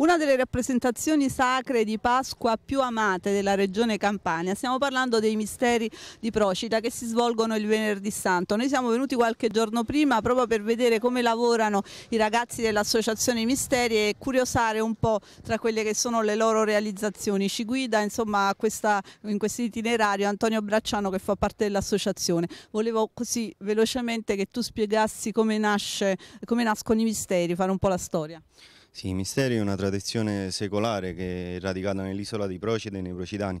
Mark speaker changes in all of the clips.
Speaker 1: una delle rappresentazioni sacre di Pasqua più amate della regione Campania. Stiamo parlando dei misteri di Procida che si svolgono il venerdì santo. Noi siamo venuti qualche giorno prima proprio per vedere come lavorano i ragazzi dell'associazione Misteri e curiosare un po' tra quelle che sono le loro realizzazioni. Ci guida insomma questa, in questo itinerario Antonio Bracciano che fa parte dell'associazione. Volevo così velocemente che tu spiegassi come, nasce, come nascono i misteri, fare un po' la storia.
Speaker 2: Sì, i misteri è una tradizione secolare che è radicata nell'isola di Procide e nei Procidani.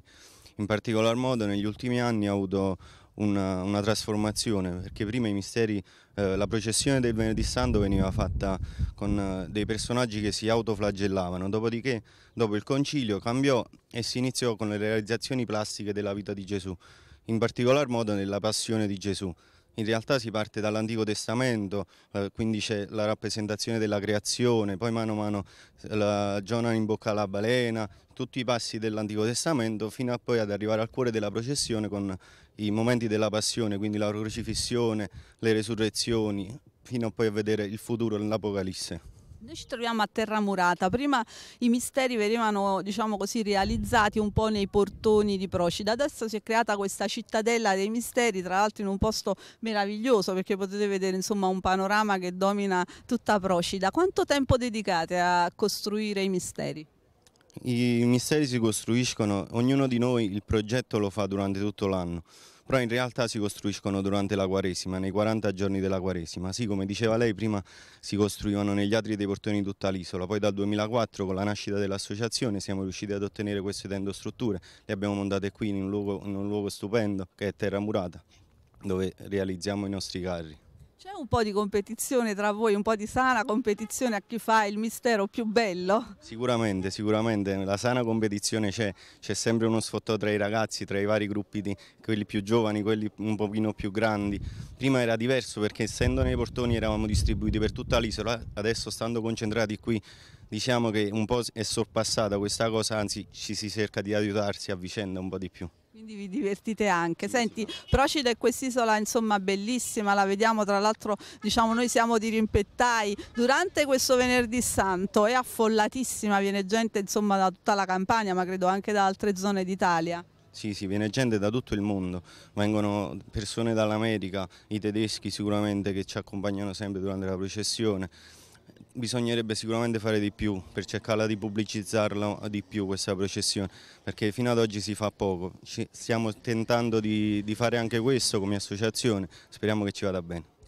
Speaker 2: In particolar modo negli ultimi anni ha avuto una, una trasformazione, perché prima i misteri, eh, la processione del Venerdì Santo veniva fatta con eh, dei personaggi che si autoflagellavano, dopodiché dopo il concilio cambiò e si iniziò con le realizzazioni plastiche della vita di Gesù, in particolar modo nella passione di Gesù in realtà si parte dall'Antico Testamento, eh, quindi c'è la rappresentazione della creazione, poi mano a mano eh, la, Giona in bocca alla balena, tutti i passi dell'Antico Testamento fino a poi ad arrivare al cuore della processione con i momenti della passione, quindi la crocifissione, le resurrezioni, fino a poi a vedere il futuro nell'Apocalisse.
Speaker 1: Noi ci troviamo a Terramurata, prima i misteri venivano diciamo così, realizzati un po' nei portoni di Procida, adesso si è creata questa cittadella dei misteri, tra l'altro in un posto meraviglioso perché potete vedere insomma, un panorama che domina tutta Procida. Quanto tempo dedicate a costruire i misteri?
Speaker 2: I misteri si costruiscono, ognuno di noi il progetto lo fa durante tutto l'anno però in realtà si costruiscono durante la Quaresima, nei 40 giorni della Quaresima. Sì, come diceva lei prima, si costruivano negli atri dei portoni di tutta l'isola, poi dal 2004 con la nascita dell'associazione siamo riusciti ad ottenere queste tendostrutture, le abbiamo montate qui in un luogo, in un luogo stupendo che è Terra Murata, dove realizziamo i nostri carri.
Speaker 1: C'è un po' di competizione tra voi, un po' di sana competizione a chi fa il mistero più bello?
Speaker 2: Sicuramente, sicuramente, la sana competizione c'è, c'è sempre uno sfottò tra i ragazzi, tra i vari gruppi, di, quelli più giovani, quelli un pochino più grandi. Prima era diverso perché essendo nei portoni eravamo distribuiti per tutta l'isola, adesso stando concentrati qui diciamo che un po' è sorpassata questa cosa, anzi ci si cerca di aiutarsi a vicenda un po' di più.
Speaker 1: Quindi vi divertite anche. Senti, Procida è quest'isola insomma bellissima, la vediamo tra l'altro, diciamo noi siamo di rimpettai, durante questo venerdì santo è affollatissima, viene gente insomma da tutta la Campania ma credo anche da altre zone d'Italia.
Speaker 2: Sì, sì, viene gente da tutto il mondo, vengono persone dall'America, i tedeschi sicuramente che ci accompagnano sempre durante la processione, bisognerebbe sicuramente fare di più per cercare di pubblicizzarla di più questa processione, perché fino ad oggi si fa poco. stiamo tentando di, di fare anche questo come associazione, speriamo che ci vada bene.